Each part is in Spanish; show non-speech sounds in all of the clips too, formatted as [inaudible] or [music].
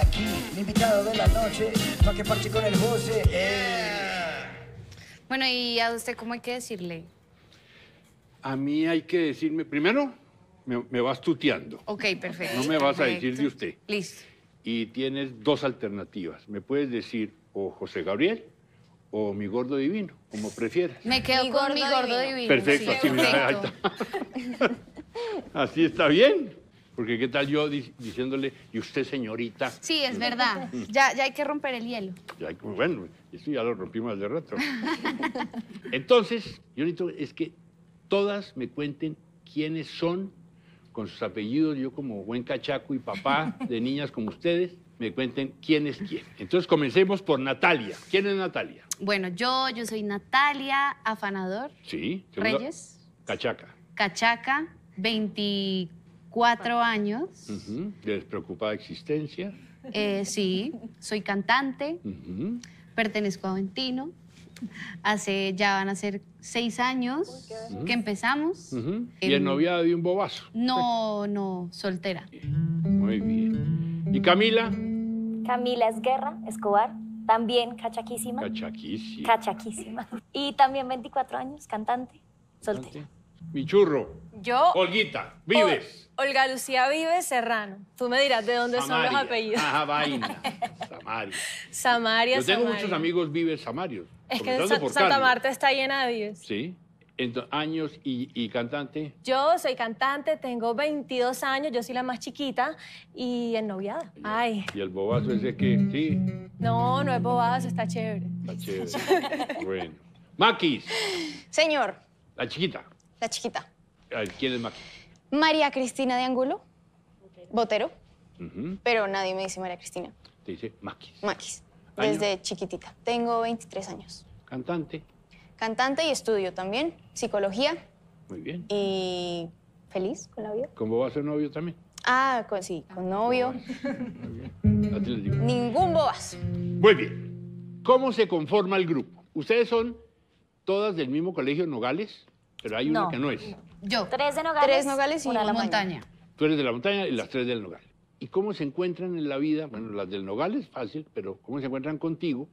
Aquí, invitado de la noche, para que parche con el José. Bueno, ¿y a usted cómo hay que decirle? A mí hay que decirme, primero, me, vas tuteando. Ok, perfecto. No me vas a decir de usted. Listo. Y tienes dos alternativas. Me puedes decir o José Gabriel o mi gordo divino, como prefieras. Me quedo con mi gordo divino. Perfecto, así perfecto. [laughs] Así está bien. Porque qué tal yo diciéndole, y usted señorita. Sí, es verdad. ya, ya hay que romper el hielo. bueno, eso ya lo rompimos de rato. [laughs] Entonces, yo necesito es que todas me cuenten quiénes son con sus apellidos, yo como buen cachaco y papá de niñas como ustedes, me cuenten quién es quién. Entonces comencemos por Natalia. ¿Quién es Natalia? Bueno, yo, yo soy Natalia Afanador. Sí. Reyes. Cachaca. Cachaca, 24 cuatro años. de ¿Despreocupada existencia? Eh, sí, soy cantante, pertenezco a Aventino. Hace, ya van a ser seis años que empezamos. ¿Y en novia de un bobazo? No, no, soltera. Muy bien. ¿Y Camila? Camila Esguerra Escobar, también cachaquísima. Cachaquísima. Cachaquísima. Y también 24 años, cantante, soltera mi churro. Yo. Olguita, vives. Olga Lucía Vives Serrano. Tú me dirás de dónde son los apellidos. Ajá, vaina. [laughs] Samaria. Samaria, Yo tengo muchos amigos Vives Samarios. Es que Santa Marta está llena de Vives. Sí. Entonces, años y, cantante. Yo soy cantante, tengo 22 años, yo soy la más chiquita y en noviada. Ay. Y el bobazo ese que, sí. No, no es bobazo, está chévere. Está chévere. bueno. Maquis. Señor. La chiquita la chiquita. ¿quién es Maquis? María Cristina de Angulo. Botero. Pero nadie me dice María Cristina. Te dice Maquis. Maquis. Desde chiquitita. Tengo 23 años. Cantante. Cantante y estudio también. Psicología. Muy bien. Y feliz con la vida. Con va novio también? Ah, sí, con novio. Muy bien. [laughs] Ningún bobazo. Muy bien. ¿Cómo se conforma el grupo? ¿Ustedes son todas del mismo colegio Nogales? Pero hay una que no es. Yo. Tres de nogales. Tres nogales y una de la montaña. Tú eres de la montaña y las tres del nogal. ¿Y cómo se encuentran en la vida? Bueno, las del Nogales fácil, pero ¿cómo se encuentran contigo?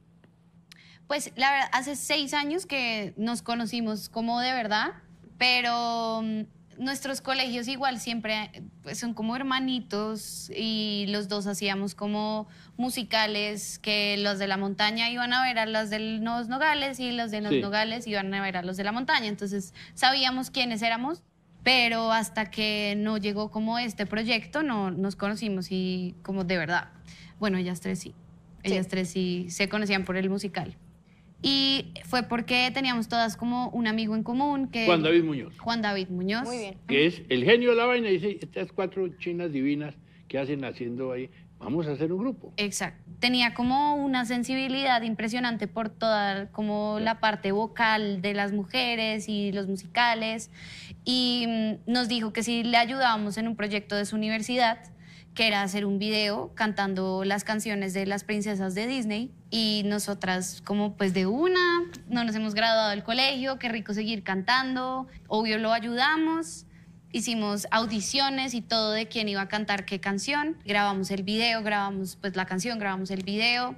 Pues la verdad, hace seis años que nos conocimos como de verdad, pero mm, nuestros colegios igual siempre eh, pues, son como hermanitos y los dos hacíamos como musicales que los de la montaña iban a ver a los de los nogales y los de los nogales iban a ver a los de la montaña. Entonces sabíamos quiénes éramos, pero hasta que no llegó como este proyecto no nos conocimos y como de verdad. Bueno, ellas tres sí. Ellas tres sí se conocían por el musical. Y fue porque teníamos todas como un amigo en común que... Juan David Muñoz. Juan David Muñoz. Muy bien. Que es el genio de la vaina. Y dice, estas cuatro chinas divinas que hacen haciendo ahí, vamos a hacer un grupo. Exacto. Tenía como una sensibilidad impresionante por toda como la parte vocal de las mujeres y los musicales. Y mm, nos dijo que si le ayudábamos en un proyecto de su universidad, que era hacer un video cantando las canciones de las princesas de Disney y nosotras como pues de una, no nos hemos graduado del colegio, qué rico seguir cantando, obvio lo ayudamos, hicimos audiciones y todo de quién iba a cantar qué canción, grabamos el video, grabamos pues la canción, grabamos el video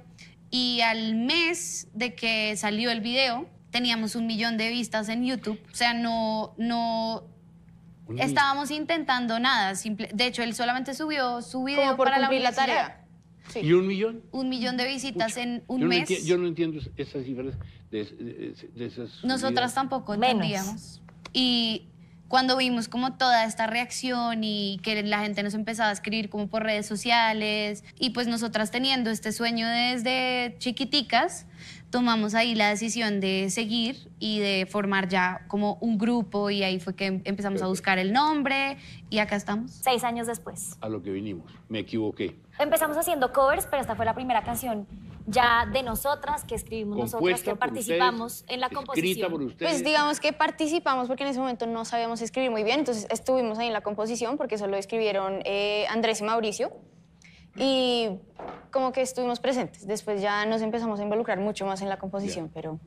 y al mes de que salió el video teníamos un millón de vistas en YouTube, o sea, no, no Estábamos intentando nada. Simple, de hecho, él solamente subió su video para la, la tarea. ¿Y un millón? Un millón de visitas en un mes. yo no entiendo esas cifras de, esas. Nosotras tampoco entendíamos. Y cuando vimos como toda esta reacción y que la gente nos empezaba a escribir como por redes sociales y pues nosotras teniendo este sueño desde chiquiticas, tomamos ahí la decisión de seguir y de formar ya como un grupo y ahí fue que em-, empezamos a buscar el nombre y acá estamos. Seis años después. A lo que vinimos, me equivoqué. Empezamos haciendo covers, pero esta fue la primera canción ya de nosotras, que escribimos nosotras, que participamos en la composición. Pues digamos que participamos porque en ese momento no sabíamos escribir muy bien, entonces estuvimos ahí en la composición porque solo escribieron eh, Andrés y Mauricio y como que estuvimos presentes. Después ya nos empezamos a involucrar mucho más en la composición, pero...